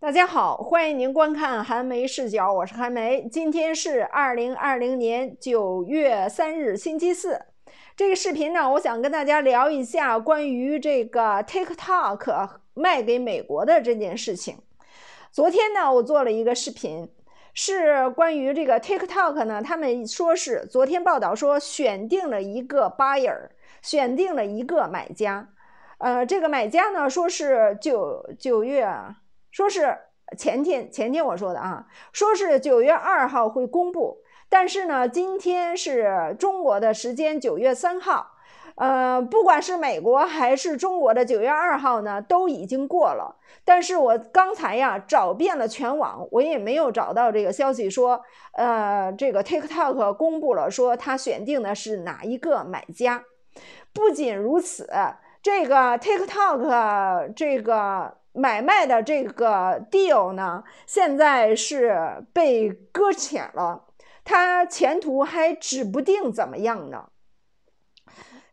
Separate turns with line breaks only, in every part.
大家好，欢迎您观看寒梅视角，我是寒梅。今天是二零二零年九月三日，星期四。这个视频呢，我想跟大家聊一下关于这个 TikTok 卖给美国的这件事情。昨天呢，我做了一个视频，是关于这个 TikTok 呢，他们说是昨天报道说选定了一个 buyer，选定了一个买家。呃，这个买家呢，说是九九月。说是前天前天我说的啊，说是九月二号会公布，但是呢，今天是中国的时间九月三号，呃，不管是美国还是中国的九月二号呢，都已经过了。但是我刚才呀找遍了全网，我也没有找到这个消息说，呃，这个 TikTok 公布了说他选定的是哪一个买家。不仅如此，这个 TikTok 这个。买卖的这个 deal 呢，现在是被搁浅了，它前途还指不定怎么样呢。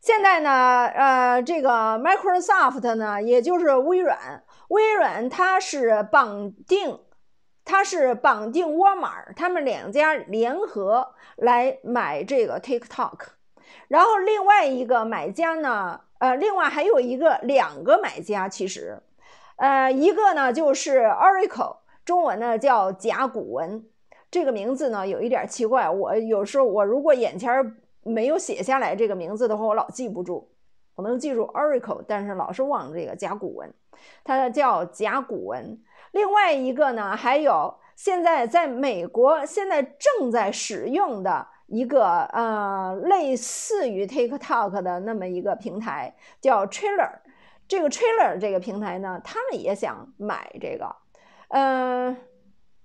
现在呢，呃，这个 Microsoft 呢，也就是微软，微软它是绑定，它是绑定沃尔玛，他们两家联合来买这个 TikTok，然后另外一个买家呢，呃，另外还有一个两个买家其实。呃，一个呢就是 Oracle，中文呢叫甲骨文。这个名字呢有一点奇怪，我有时候我如果眼前没有写下来这个名字的话，我老记不住。我能记住 Oracle，但是老是忘这个甲骨文。它叫甲骨文。另外一个呢，还有现在在美国现在正在使用的一个呃类似于 TikTok 的那么一个平台叫 Trailer。这个 Trailer 这个平台呢，他们也想买这个，嗯，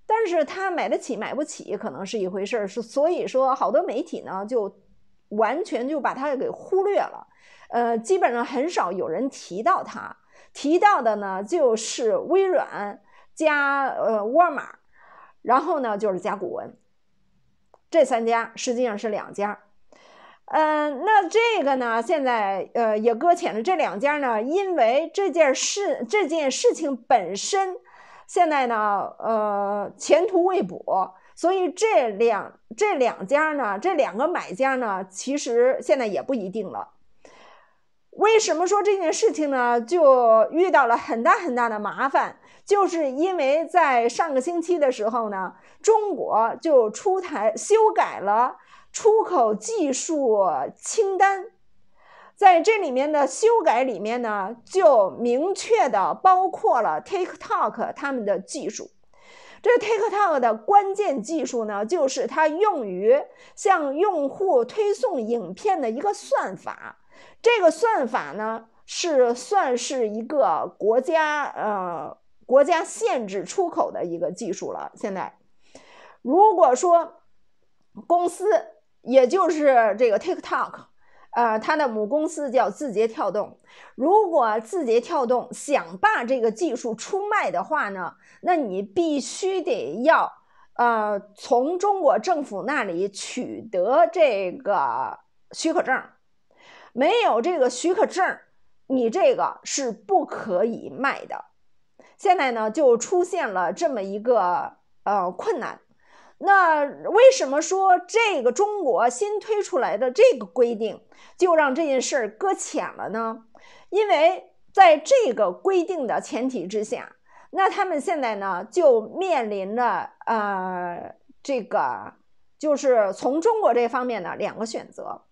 但是他买得起买不起可能是一回事儿，所所以说好多媒体呢就完全就把它给忽略了，呃，基本上很少有人提到它，提到的呢就是微软加呃沃尔玛，然后呢就是甲骨文，这三家实际上是两家。嗯，那这个呢，现在呃也搁浅了。这两家呢，因为这件事，这件事情本身，现在呢，呃，前途未卜，所以这两这两家呢，这两个买家呢，其实现在也不一定了。为什么说这件事情呢？就遇到了很大很大的麻烦，就是因为在上个星期的时候呢，中国就出台修改了。出口技术清单，在这里面的修改里面呢，就明确的包括了 TikTok 他们的技术。这 TikTok 的关键技术呢，就是它用于向用户推送影片的一个算法。这个算法呢，是算是一个国家呃国家限制出口的一个技术了。现在，如果说公司。也就是这个 TikTok，呃，它的母公司叫字节跳动。如果字节跳动想把这个技术出卖的话呢，那你必须得要，呃，从中国政府那里取得这个许可证。没有这个许可证，你这个是不可以卖的。现在呢，就出现了这么一个呃困难。那为什么说这个中国新推出来的这个规定就让这件事儿搁浅了呢？因为在这个规定的前提之下，那他们现在呢就面临着呃，这个就是从中国这方面的两个选择，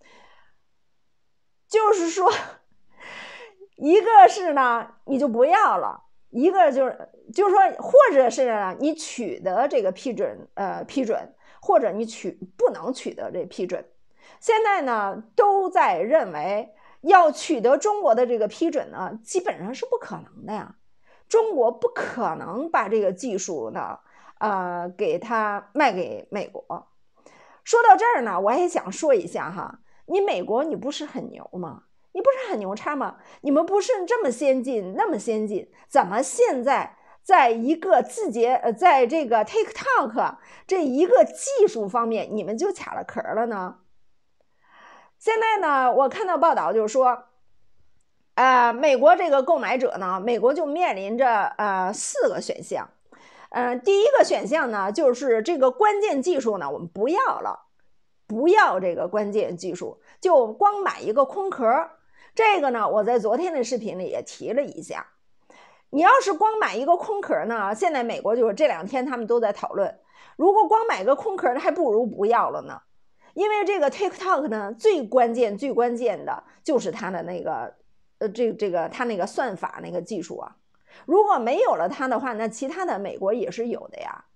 就是说，一个是呢你就不要了。一个就是，就是说，或者是你取得这个批准，呃，批准，或者你取不能取得这批准。现在呢，都在认为要取得中国的这个批准呢，基本上是不可能的呀。中国不可能把这个技术呢，呃，给他卖给美国。说到这儿呢，我也想说一下哈，你美国你不是很牛吗？你不是很牛叉吗？你们不是这么先进，那么先进，怎么现在在一个字节呃，在这个 TikTok 这一个技术方面，你们就卡了壳了呢？现在呢，我看到报道就是说，呃，美国这个购买者呢，美国就面临着呃四个选项，嗯，第一个选项呢，就是这个关键技术呢，我们不要了，不要这个关键技术，就光买一个空壳。这个呢，我在昨天的视频里也提了一下。你要是光买一个空壳呢？现在美国就是这两天他们都在讨论，如果光买个空壳，那还不如不要了呢。因为这个 TikTok 呢，最关键最关键的就是它的那个，呃，这这个它那个算法那个技术啊。如果没有了它的话，那其他的美国也是有的呀，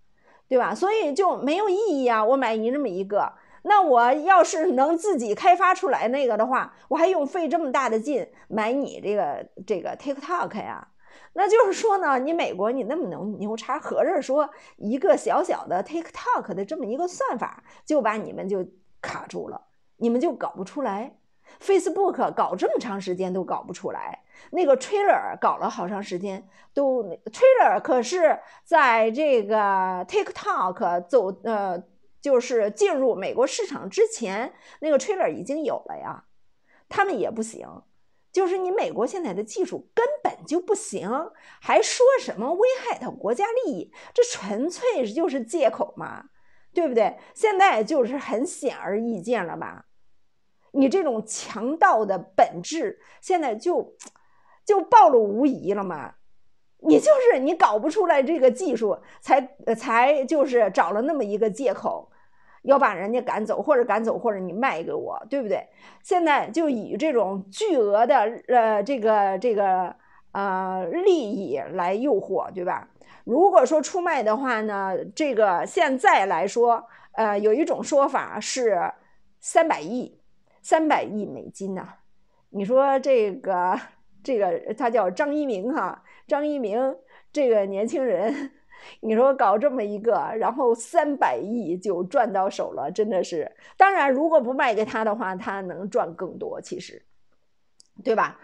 对吧？所以就没有意义啊。我买你这么一个。那我要是能自己开发出来那个的话，我还用费这么大的劲买你这个这个 TikTok 呀？那就是说呢，你美国你那么牛牛叉，合着说一个小小的 TikTok 的这么一个算法，就把你们就卡住了，你们就搞不出来。Facebook 搞这么长时间都搞不出来，那个 Trailer 搞了好长时间都 Trailer 可是在这个 TikTok 走呃。就是进入美国市场之前，那个 trailer 已经有了呀，他们也不行，就是你美国现在的技术根本就不行，还说什么危害到国家利益，这纯粹就是借口嘛，对不对？现在就是很显而易见了吧，你这种强盗的本质现在就就暴露无遗了嘛？你就是你搞不出来这个技术，才才就是找了那么一个借口，要把人家赶走，或者赶走，或者你卖给我，对不对？现在就以这种巨额的呃这个这个啊利益来诱惑，对吧？如果说出卖的话呢，这个现在来说，呃，有一种说法是三百亿，三百亿美金呐，你说这个。这个他叫张一鸣哈，张一鸣这个年轻人，你说搞这么一个，然后三百亿就赚到手了，真的是。当然，如果不卖给他的话，他能赚更多，其实，对吧？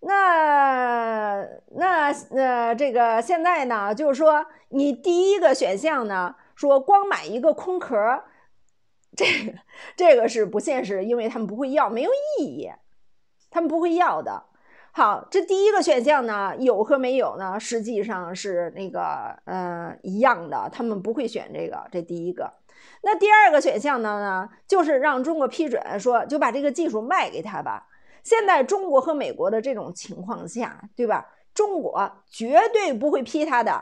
那那呃，这个现在呢，就是说，你第一个选项呢，说光买一个空壳，这这个是不现实，因为他们不会要，没有意义，他们不会要的。好，这第一个选项呢，有和没有呢？实际上是那个呃一样的，他们不会选这个，这第一个。那第二个选项呢呢，就是让中国批准，说就把这个技术卖给他吧。现在中国和美国的这种情况下，对吧？中国绝对不会批他的，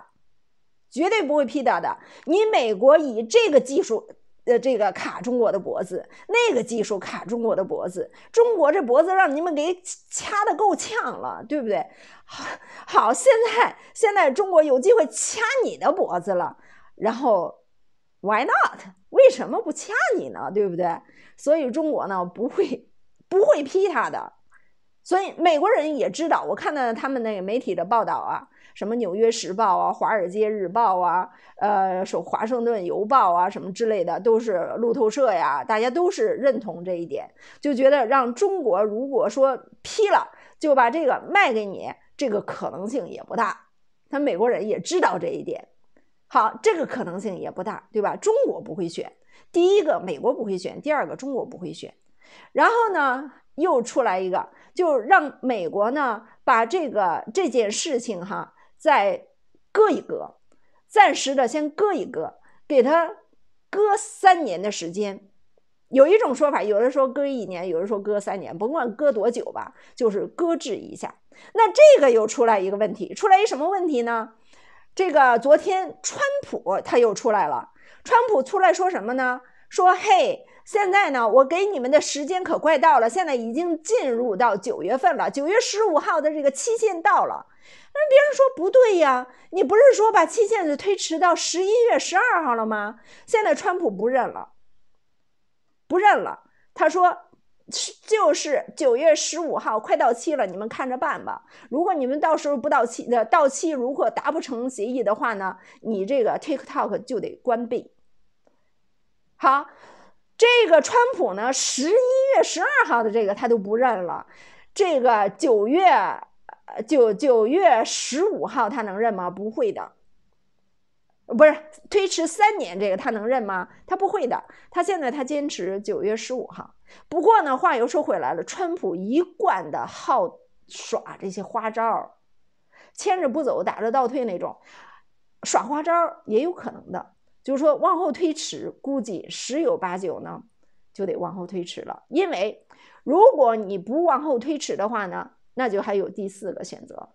绝对不会批他的。你美国以这个技术。呃，这个卡中国的脖子，那个技术卡中国的脖子，中国这脖子让你们给掐的够呛了，对不对？好，现在现在中国有机会掐你的脖子了，然后，Why not？为什么不掐你呢？对不对？所以中国呢不会不会批他的，所以美国人也知道，我看到他们那个媒体的报道啊。什么《纽约时报》啊，《华尔街日报》啊，呃，首华盛顿邮报》啊，什么之类的，都是路透社呀，大家都是认同这一点，就觉得让中国如果说批了，就把这个卖给你，这个可能性也不大。他美国人也知道这一点，好，这个可能性也不大，对吧？中国不会选，第一个美国不会选，第二个中国不会选。然后呢，又出来一个，就让美国呢把这个这件事情哈。再搁一搁，暂时的先搁一搁，给他搁三年的时间。有一种说法，有人说搁一年，有人说搁三年，甭管搁多久吧，就是搁置一下。那这个又出来一个问题，出来一什么问题呢？这个昨天川普他又出来了，川普出来说什么呢？说嘿。现在呢，我给你们的时间可快到了，现在已经进入到九月份了，九月十五号的这个期限到了。那别人说不对呀，你不是说把期限子推迟到十一月十二号了吗？现在川普不认了，不认了。他说就是九月十五号快到期了，你们看着办吧。如果你们到时候不到期，的到期如果达不成协议的话呢，你这个 TikTok 就得关闭。好。这个川普呢，十一月十二号的这个他都不认了，这个九月，呃，九九月十五号他能认吗？不会的，不是推迟三年，这个他能认吗？他不会的，他现在他坚持九月十五号。不过呢，话又说回来了，川普一贯的好耍这些花招，牵着不走，打着倒退那种，耍花招也有可能的。就是说，往后推迟，估计十有八九呢，就得往后推迟了。因为如果你不往后推迟的话呢，那就还有第四个选择。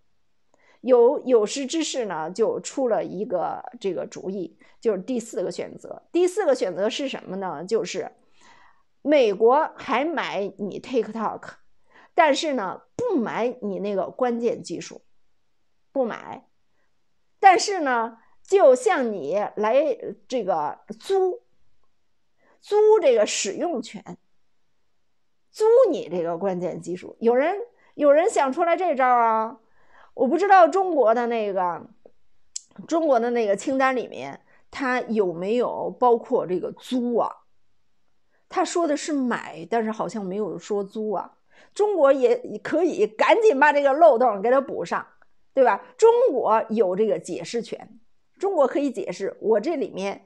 有有识之士呢，就出了一个这个主意，就是第四个选择。第四个选择是什么呢？就是美国还买你 TikTok，但是呢，不买你那个关键技术，不买。但是呢。就像你来这个租，租这个使用权，租你这个关键技术，有人有人想出来这招啊！我不知道中国的那个中国的那个清单里面，它有没有包括这个租啊？他说的是买，但是好像没有说租啊。中国也可以赶紧把这个漏洞给它补上，对吧？中国有这个解释权。中国可以解释，我这里面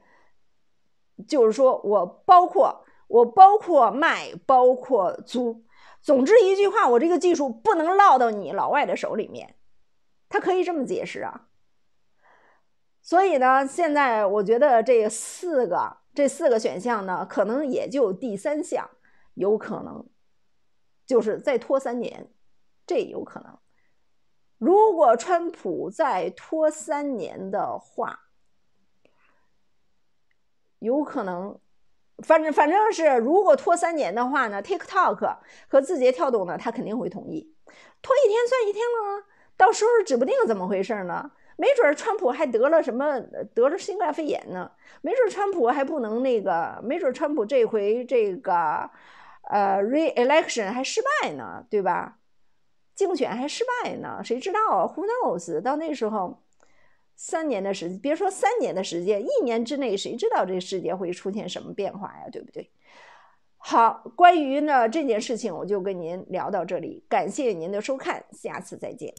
就是说我包括我包括卖，包括租，总之一句话，我这个技术不能落到你老外的手里面，他可以这么解释啊。所以呢，现在我觉得这四个这四个选项呢，可能也就第三项有可能，就是再拖三年，这有可能。如果川普再拖三年的话，有可能，反正反正是，如果拖三年的话呢，TikTok 和字节跳动呢，他肯定会同意。拖一天算一天了，到时候指不定怎么回事呢？没准川普还得了什么得了新冠肺炎呢？没准川普还不能那个，没准川普这回这个，呃，re-election 还失败呢，对吧？竞选还失败呢？谁知道啊？Who knows？到那时候，三年的时间，别说三年的时间，一年之内，谁知道这个世界会出现什么变化呀？对不对？好，关于呢这件事情，我就跟您聊到这里。感谢您的收看，下次再见。